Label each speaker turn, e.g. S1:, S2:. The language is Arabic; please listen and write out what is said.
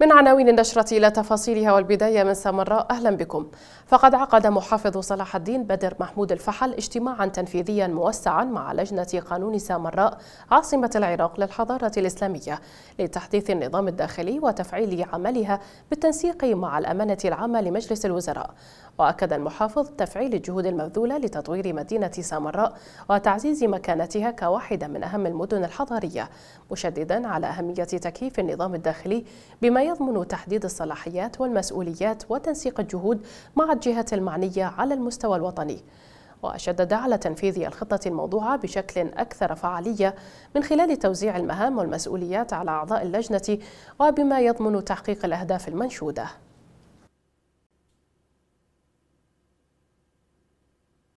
S1: من عناوين النشرة إلى تفاصيلها والبداية من سامراء أهلا بكم فقد عقد محافظ صلاح الدين بدر محمود الفحل اجتماعا تنفيذيا موسعا مع لجنة قانون سامراء عاصمة العراق للحضارة الإسلامية لتحديث النظام الداخلي وتفعيل عملها بالتنسيق مع الأمانة العامة لمجلس الوزراء وأكد المحافظ تفعيل الجهود المبذولة لتطوير مدينة سامراء وتعزيز مكانتها كواحدة من أهم المدن الحضارية مشددا على أهمية تكييف النظام الداخلي بما يضمن تحديد الصلاحيات والمسؤوليات وتنسيق الجهود مع الجهات المعنية على المستوى الوطني وشدد على تنفيذ الخطة الموضوعة بشكل أكثر فعالية من خلال توزيع المهام والمسؤوليات على أعضاء اللجنة وبما يضمن تحقيق الأهداف المنشودة